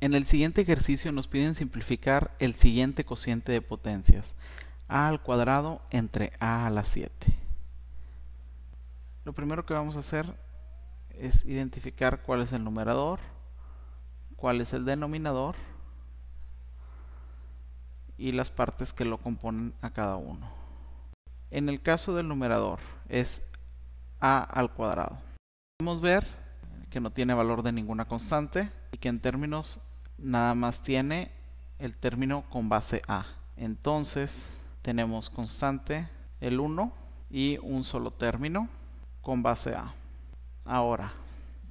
En el siguiente ejercicio nos piden simplificar el siguiente cociente de potencias, a al cuadrado entre a a la 7. Lo primero que vamos a hacer es identificar cuál es el numerador, cuál es el denominador y las partes que lo componen a cada uno. En el caso del numerador es a al cuadrado. Podemos ver que no tiene valor de ninguna constante y que en términos nada más tiene el término con base a. Entonces tenemos constante el 1 y un solo término con base a. Ahora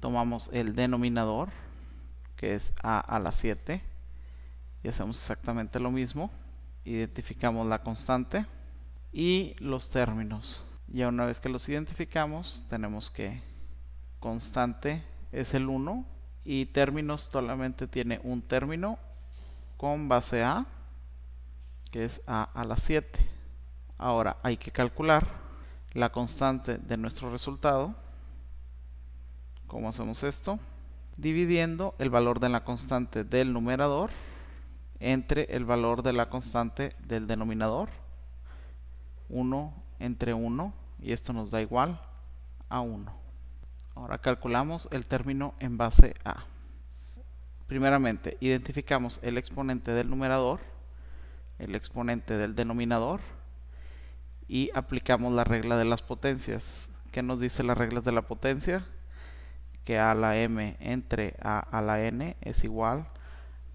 tomamos el denominador que es a a la 7 y hacemos exactamente lo mismo. Identificamos la constante y los términos. Ya una vez que los identificamos tenemos que constante es el 1 y términos solamente tiene un término con base a que es a a la 7 ahora hay que calcular la constante de nuestro resultado ¿cómo hacemos esto? dividiendo el valor de la constante del numerador entre el valor de la constante del denominador 1 entre 1 y esto nos da igual a 1 Ahora calculamos el término en base a. Primeramente, identificamos el exponente del numerador, el exponente del denominador y aplicamos la regla de las potencias. ¿Qué nos dice la regla de la potencia? Que a la m entre a a la n es igual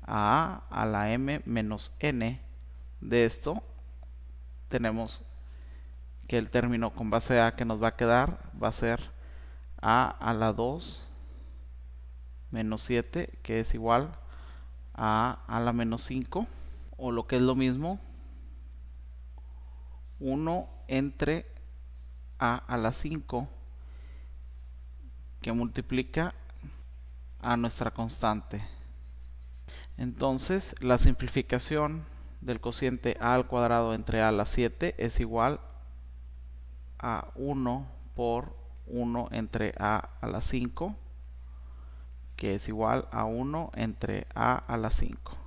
a a a la m menos n. De esto tenemos que el término con base a que nos va a quedar va a ser a a la 2 menos 7 que es igual a a la menos 5 o lo que es lo mismo 1 entre a a la 5 que multiplica a nuestra constante entonces la simplificación del cociente a al cuadrado entre a a la 7 es igual a 1 por 1 entre a a la 5, que es igual a 1 entre a a la 5.